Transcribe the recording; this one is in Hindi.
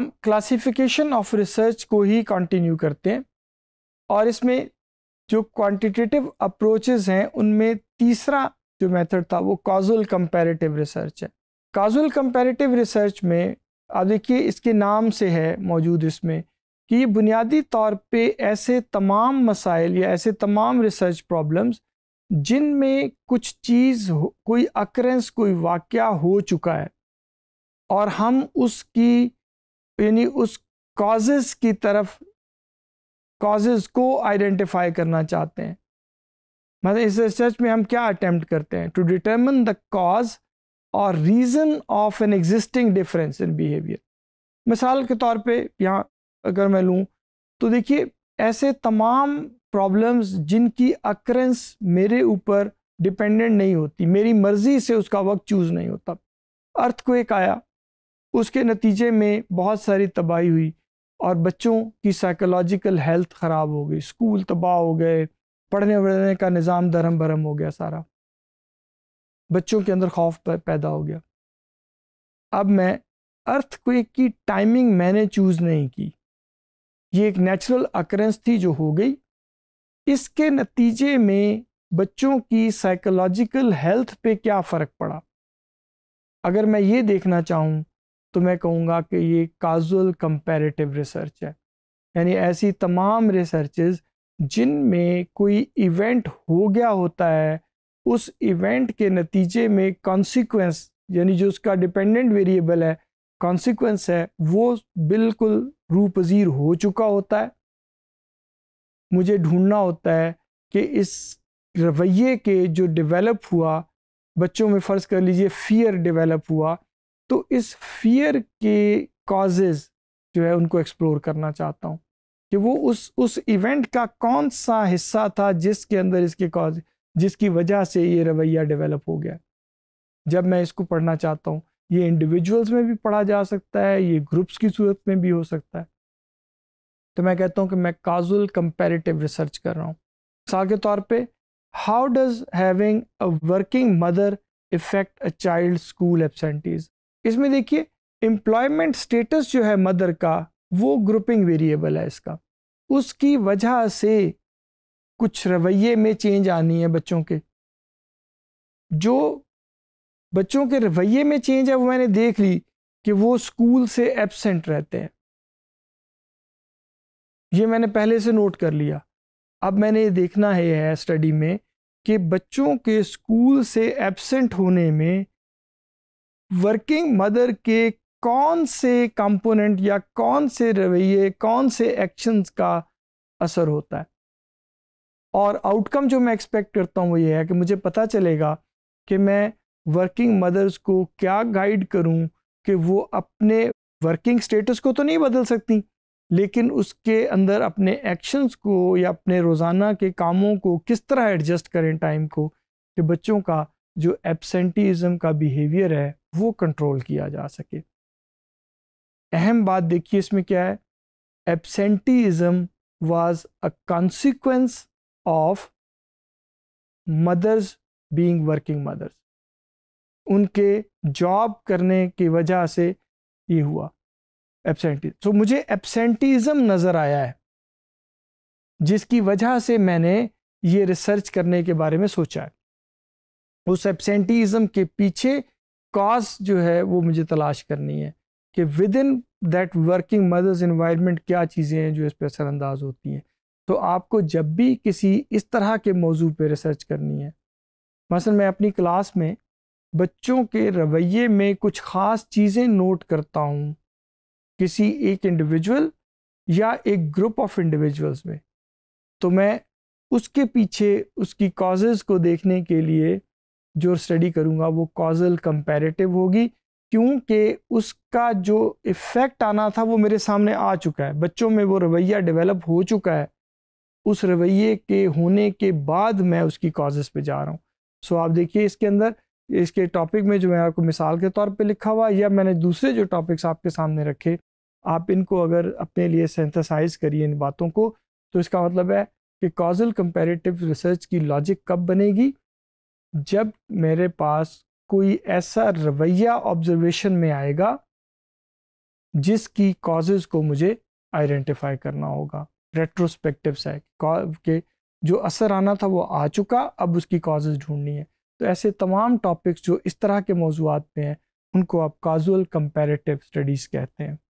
हम क्लासिफिकेशन ऑफ रिसर्च को ही कंटिन्यू करते हैं और इसमें जो क्वांटिटेटिव अप्रोचेस हैं उनमें तीसरा जो मेथड था वो काज़ुल कंपैरेटिव रिसर्च है काजुल कंपैरेटिव रिसर्च में आप देखिए इसके नाम से है मौजूद इसमें कि ये बुनियादी तौर पे ऐसे तमाम मसाइल या ऐसे तमाम रिसर्च प्रॉब्लम्स जिनमें कुछ चीज़ कोई अक्रेंस कोई वाक़ हो चुका है और हम उसकी यानी उस कॉजेज की तरफ कॉजेज को आइडेंटिफाई करना चाहते हैं मतलब इस रिसर्च में हम क्या अटेम्प्ट करते हैं टू डिटर्मन द कॉज और reason of an existing difference in behaviour मिसाल के तौर पे यहाँ अगर मैं लूँ तो देखिए ऐसे तमाम प्रॉब्लम्स जिनकी अक्रेंस मेरे ऊपर डिपेंडेंट नहीं होती मेरी मर्ज़ी से उसका वक्त चूज़ नहीं होता अर्थ को एक आया उसके नतीजे में बहुत सारी तबाही हुई और बच्चों की साइकोलॉजिकल हेल्थ ख़राब हो गई स्कूल तबाह हो गए पढ़ने वढ़ने का निज़ाम धर्म भरम हो गया सारा बच्चों के अंदर खौफ पैदा हो गया अब मैं अर्थ क्वेक की टाइमिंग मैंने चूज़ नहीं की ये एक नेचुरल अक्रेंस थी जो हो गई इसके नतीजे में बच्चों की साइकोलॉजिकल हेल्थ पे क्या फ़र्क पड़ा अगर मैं ये देखना चाहूँ तो मैं कहूँगा कि ये काजुअल कंपैरेटिव रिसर्च है यानी ऐसी तमाम रिसर्चेज जिनमें कोई इवेंट हो गया होता है उस इवेंट के नतीजे में कॉन्सिक्वेंस यानी जो उसका डिपेंडेंट वेरिएबल है कॉन्सिक्वेंस है वो बिल्कुल रूपजीर हो चुका होता है मुझे ढूंढना होता है कि इस रवैये के जो डेवलप हुआ बच्चों में फ़र्ज़ कर लीजिए फियर डेवलप हुआ तो इस फियर के कॉजेज जो है उनको एक्सप्लोर करना चाहता हूँ कि वो उस उस इवेंट का कौन सा हिस्सा था जिसके अंदर इसके कॉज जिसकी वजह से ये रवैया डेवलप हो गया जब मैं इसको पढ़ना चाहता हूँ ये इंडिविजुअल्स में भी पढ़ा जा सकता है ये ग्रुप्स की सूरत में भी हो सकता है तो मैं कहता हूँ कि मैं काजुल कंपेरेटिव रिसर्च कर रहा हूँ मिसाल के तौर पर how does having a working mother effect a child school absentees इसमें देखिए एम्प्लॉयमेंट स्टेटस जो है मदर का वो ग्रुपिंग वेरिएबल है इसका उसकी वजह से कुछ रवैये में चेंज आनी है बच्चों के जो बच्चों के रवैये में चेंज है वो मैंने देख ली कि वो स्कूल से एबसेंट रहते हैं ये मैंने पहले से नोट कर लिया अब मैंने ये देखना है स्टडी में कि बच्चों के स्कूल से एबसेंट होने में वर्किंग मदर के कौन से कंपोनेंट या कौन से रवैये कौन से एक्शंस का असर होता है और आउटकम जो मैं एक्सपेक्ट करता हूँ वो ये है कि मुझे पता चलेगा कि मैं वर्किंग मदर्स को क्या गाइड करूँ कि वो अपने वर्किंग स्टेटस को तो नहीं बदल सकती लेकिन उसके अंदर अपने एक्शंस को या अपने रोज़ाना के कामों को किस तरह एडजस्ट करें टाइम को कि बच्चों का जो एबसेंटीज़म का बिहेवियर है वो कंट्रोल किया जा सके अहम बात देखिए इसमें क्या है absenteeism was a consequence of mothers being working mothers उनके जॉब करने की वजह से ये हुआ एबसेंटी तो so, मुझे एबसेंटीज़म नज़र आया है जिसकी वजह से मैंने ये रिसर्च करने के बारे में सोचा है उस एबसेंटीज़म के पीछे कॉज जो है वो मुझे तलाश करनी है कि within that working mothers environment क्या चीज़ें हैं जो इस पर असरानंदाज होती हैं तो आपको जब भी किसी इस तरह के मौजू पर रिसर्च करनी है मसलन मैं अपनी क्लास में बच्चों के रवैये में कुछ ख़ास चीज़ें नोट करता हूँ किसी एक इंडिविजुअल या एक ग्रुप ऑफ इंडिविजुअल्स में तो मैं उसके पीछे उसकी कॉजेज़ को देखने के लिए जो स्टडी करूँगा वो कॉजल कंपेरेटिव होगी क्योंकि उसका जो इफ़ेक्ट आना था वो मेरे सामने आ चुका है बच्चों में वो रवैया डेवलप हो चुका है उस रवैये के होने के बाद मैं उसकी कॉजेस पे जा रहा हूँ सो आप देखिए इसके अंदर इसके टॉपिक में जो मैं आपको मिसाल के तौर पे लिखा हुआ या मैंने दूसरे जो टॉपिक्स आपके सामने रखे आप इनको अगर अपने लिए सेंथसाइज करिए इन बातों को तो इसका मतलब है कि कॉजल कंपेरेटिव रिसर्च की लॉजिक कब बनेगी जब मेरे पास कोई ऐसा रवैया ऑब्जर्वेशन में आएगा जिसकी कॉजेज को मुझे आइडेंटिफाई करना होगा रेट्रोस्पेक्टिव से के जो असर आना था वो आ चुका अब उसकी कॉजेज ढूंढनी है तो ऐसे तमाम टॉपिक्स जो इस तरह के मौजूद पे हैं उनको आप काजुअल कंपेरेटिव स्टडीज़ कहते हैं